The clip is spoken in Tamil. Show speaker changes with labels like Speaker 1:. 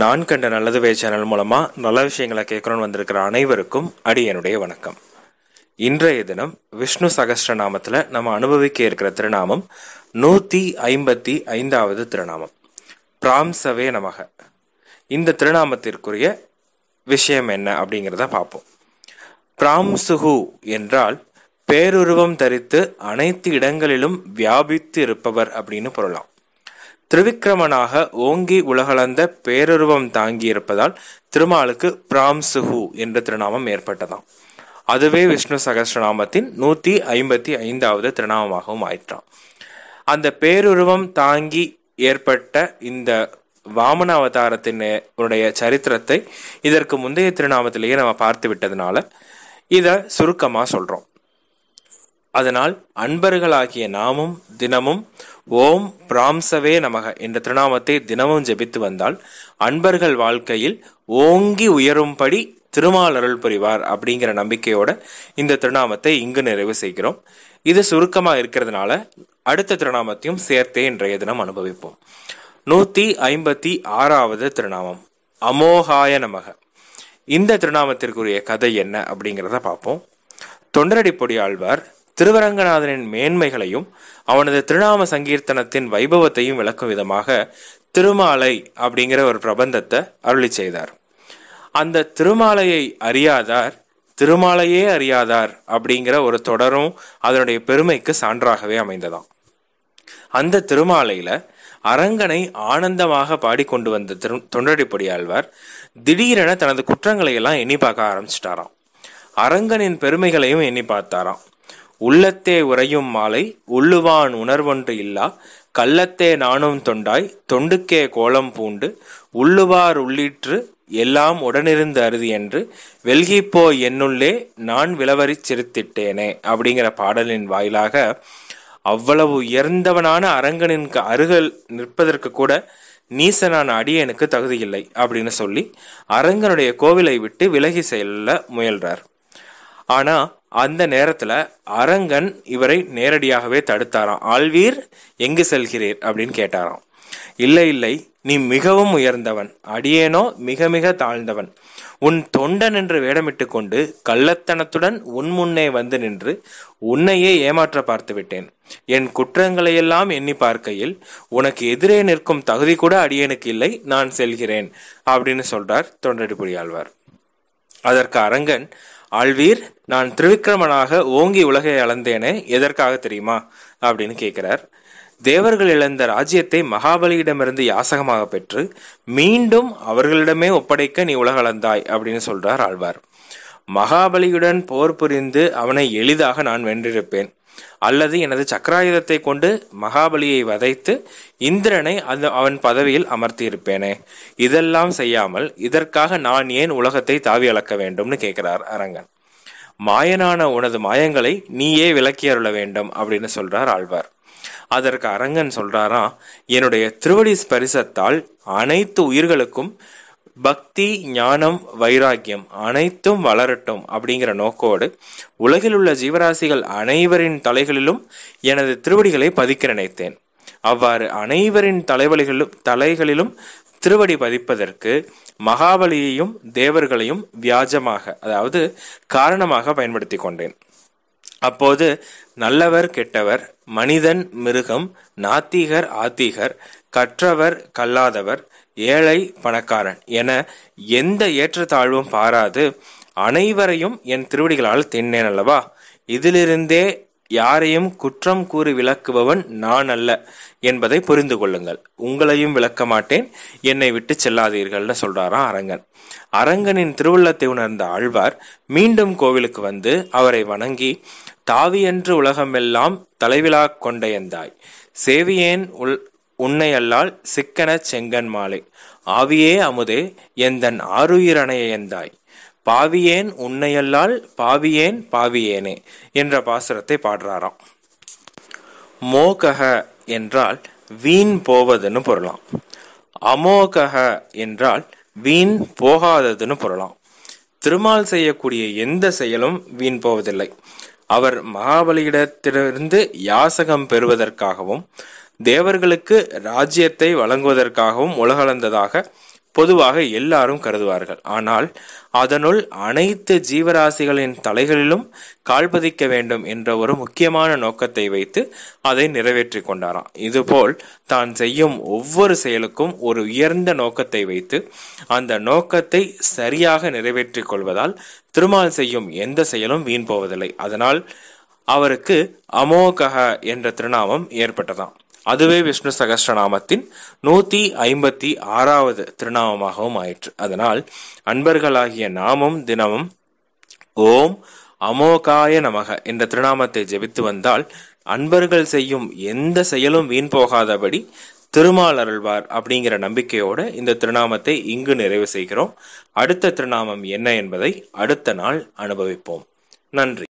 Speaker 1: நான் கண்ட நல்லது வே சேனல் மூலமாக நல்ல விஷயங்களை கேட்கணும்னு வந்திருக்கிற அனைவருக்கும் அடியனுடைய வணக்கம் இன்றைய தினம் விஷ்ணு சகஸ்ர நாமத்தில் நம்ம அனுபவிக்க இருக்கிற திருநாமம் நூற்றி ஐம்பத்தி ஐந்தாவது திருநாமம் பிராம்சவே நமக இந்த திருநாமத்திற்குரிய விஷயம் என்ன அப்படிங்கிறத பார்ப்போம் பிராம்சுகு என்றால் பேருருவம் தரித்து அனைத்து இடங்களிலும் வியாபித்து இருப்பவர் அப்படின்னு பொருளாம் திருவிக்கிரமனாக ஓங்கி உலகளந்த பேருருவம் தாங்கியிருப்பதால் திருமாலுக்கு பிராம்சுஹு என்ற திருநாமம் ஏற்பட்டதாம் அதுவே விஷ்ணு சகசிரநாமத்தின் நூற்றி ஐம்பத்தி ஐந்தாவது திருநாமமாகவும் ஆயிற்றான் அந்த பேருருவம் தாங்கி ஏற்பட்ட இந்த வாமன அவதாரத்தின் உடைய சரித்திரத்தை இதற்கு முந்தைய திருநாமத்திலேயே நம்ம பார்த்து விட்டதுனால இதை சுருக்கமாக சொல்கிறோம் அதனால் அன்பர்களாகிய நாமும் தினமும் ஓம் பிராம்சவே நமக என்ற திருநாமத்தை தினமும் ஜெபித்து வந்தால் அன்பர்கள் வாழ்க்கையில் ஓங்கி உயரும்படி திருமால் அருள் புரிவார் அப்படிங்கிற நம்பிக்கையோட இந்த திருநாமத்தை இங்கு நிறைவு செய்கிறோம் இது சுருக்கமாக இருக்கிறதுனால அடுத்த திருநாமத்தையும் சேர்த்தே இன்றைய தினம் அனுபவிப்போம் நூற்றி ஐம்பத்தி ஆறாவது திருநாமம் அமோகாய நமக இந்த திருநாமத்திற்குரிய கதை என்ன அப்படிங்கிறத பார்ப்போம் தொண்டரடி ஆழ்வார் திருவரங்கநாதனின் மேன்மைகளையும் அவனது திருநாம சங்கீர்த்தனத்தின் வைபவத்தையும் விளக்கும் விதமாக திருமாலை அப்படிங்கிற ஒரு பிரபந்தத்தை அருளி செய்தார் அந்த திருமாலையை அறியாதார் திருமாலையே அறியாதார் அப்படிங்கிற ஒரு தொடரும் அதனுடைய பெருமைக்கு சான்றாகவே அமைந்ததாம் அந்த திருமாலையில அரங்கனை ஆனந்தமாக பாடிக்கொண்டு வந்த திரு தொண்டடிப்படி ஆழ்வார் திடீரென தனது குற்றங்களை எல்லாம் எண்ணி பார்க்க ஆரம்பிச்சிட்டாராம் அரங்கனின் பெருமைகளையும் எண்ணி பார்த்தாராம் உள்ளத்தே உறையும் மாலை உள்ளுவான் உணர்வொன்று இல்லா கள்ளத்தே நானும் தொண்டாய் தொண்டுக்கே கோலம் பூண்டு உள்ளுவார் உள்ளிற்று எல்லாம் உடனிருந்து அருதி என்று வெல்கிப்போ என்னுள்ளே நான் விளவரி சிரித்திட்டேனே அப்படிங்கிற பாடலின் வாயிலாக அவ்வளவு உயர்ந்தவனான அரங்கனின் அருகில் நிற்பதற்கு கூட நீசனான அடியனுக்கு தகுதியில்லை அப்படின்னு சொல்லி அரங்கனுடைய கோவிலை விட்டு விலகி செல்ல முயல்றார் ஆனா அந்த நேரத்துல அரங்கன் இவரை நேரடியாகவே தடுத்தாராம் ஆழ்வீர் எங்கு செல்கிறீர் அப்படின்னு கேட்டாராம் இல்லை இல்லை நீ மிகவும் உயர்ந்தவன் அடியேனோ மிக மிக தாழ்ந்தவன் உன் தொண்டன் என்று வேடமிட்டு கொண்டு கள்ளத்தனத்துடன் உன் முன்னே வந்து நின்று உன்னையே ஏமாற்ற பார்த்து விட்டேன் என் குற்றங்களையெல்லாம் எண்ணி பார்க்கையில் உனக்கு எதிரே நிற்கும் தகுதி கூட அடியனுக்கு இல்லை நான் செல்கிறேன் அப்படின்னு சொல்றார் தொண்டடிபுரி ஆழ்வார் அதற்கு அரங்கன் ஆழ்வீர் நான் திருவிக்கிரமனாக ஓங்கி உலகை அளந்தேனே எதற்காக தெரியுமா அப்படின்னு கேட்கிறார் தேவர்கள் இழந்த ராஜ்யத்தை மகாபலியிடமிருந்து யாசகமாக பெற்று மீண்டும் அவர்களிடமே ஒப்படைக்க நீ உலகளந்தாய் அப்படின்னு சொல்றார் ஆழ்வார் மகாபலியுடன் போர் புரிந்து அவனை எளிதாக நான் வென்றிருப்பேன் அல்லது எனது சக்கராயுதத்தை கொண்டு மகாபலியை வதைத்து இந்திரனை அந்த அவன் பதவியில் அமர்த்தியிருப்பேனே இதெல்லாம் செய்யாமல் இதற்காக நான் ஏன் உலகத்தை தாவி அளக்க வேண்டும்னு கேட்கிறார் அரங்கன் மாயனான உனது மாயங்களை நீயே விளக்கி அருள வேண்டும் அப்படின்னு சொல்றார் ஆழ்வார் அதற்கு அரங்கன் சொல்றாரா என்னுடைய திருவடி ஸ்பரிசத்தால் அனைத்து உயிர்களுக்கும் பக்தி ஞானம் வைராக்கியம் அனைத்தும் வளரட்டும் அப்படிங்கிற நோக்கோடு உலகில் உள்ள ஜீவராசிகள் அனைவரின் தலைகளிலும் எனது திருவடிகளை பதிக்க நினைத்தேன் அவ்வாறு அனைவரின் தலைவலிகளும் தலைகளிலும் திருவடி பதிப்பதற்கு மகாபலியையும் தேவர்களையும் வியாஜமாக அதாவது காரணமாக பயன்படுத்தி கொண்டேன் அப்போது நல்லவர் கெட்டவர் மனிதன் மிருகம் நாத்திகர் ஆத்திகர் கற்றவர் கல்லாதவர் ஏழை பணக்காரன் என எந்த ஏற்றத்தாழ்வும் பாராது அனைவரையும் என் திருவடிகளால் தின்னேன் அல்லவா இதிலிருந்தே யாரையும் குற்றம் கூறி விளக்குபவன் நான் அல்ல என்பதை புரிந்து கொள்ளுங்கள் உங்களையும் விளக்க மாட்டேன் என்னை விட்டு செல்லாதீர்கள்னு சொல்றாராம் அரங்கன் அரங்கனின் திருவுள்ளத்தை உணர்ந்த ஆழ்வார் மீண்டும் கோவிலுக்கு வந்து அவரை வணங்கி தாவியன்று உலகமெல்லாம் தலைவிழா கொண்ட எந்தாய் சேவியேன் உள் உன்னை அல்லால் சிக்கன செங்கன் மாலை ஆவியே அமுதே எந்தன் ஆறுயிரணைய எந்தாய் பாவியேன் உன்னையல்லால் பாவியேன் பாவியேனே என்ற பாசுரத்தை பாடுறாராம் மோகக என்றால் வீண் போவதுன்னு பொருளாம் அமோகக என்றால் வீண் போகாததுன்னு பொருளாம் திருமால் செய்யக்கூடிய எந்த செயலும் வீண் போவதில்லை அவர் மகாபலியிடத்திலிருந்து யாசகம் பெறுவதற்காகவும் தேவர்களுக்கு ராஜ்யத்தை வழங்குவதற்காகவும் உலகளந்ததாக பொதுவாக எல்லாரும் கருதுவார்கள் ஆனால் அதனுள் அனைத்து ஜீவராசிகளின் தலைகளிலும் கால்பதிக்க வேண்டும் என்ற ஒரு முக்கியமான நோக்கத்தை வைத்து அதை நிறைவேற்றி கொண்டாராம் இதுபோல் தான் செய்யும் ஒவ்வொரு செயலுக்கும் ஒரு உயர்ந்த நோக்கத்தை வைத்து அந்த நோக்கத்தை சரியாக நிறைவேற்றி கொள்வதால் திருமால் செய்யும் எந்த செயலும் வீண் போவதில்லை அதனால் அவருக்கு அமோகக என்ற திருநாமம் ஏற்பட்டதாம் அதுவே விஷ்ணு சகஸ்ரநாமத்தின் நூத்தி ஐம்பத்தி ஆறாவது திருநாமமாகவும் ஆயிற்று அதனால் அன்பர்களாகிய நாமும் தினமும் ஓம் அமோகாய நமக என்ற திருநாமத்தை ஜெபித்து வந்தால் அன்பர்கள் செய்யும் எந்த செயலும் வீண் போகாதபடி திருமால் அருள்வார் அப்படிங்கிற நம்பிக்கையோடு இந்த திருநாமத்தை இங்கு நிறைவு செய்கிறோம் அடுத்த திருநாமம் என்ன என்பதை அடுத்த நாள் அனுபவிப்போம் நன்றி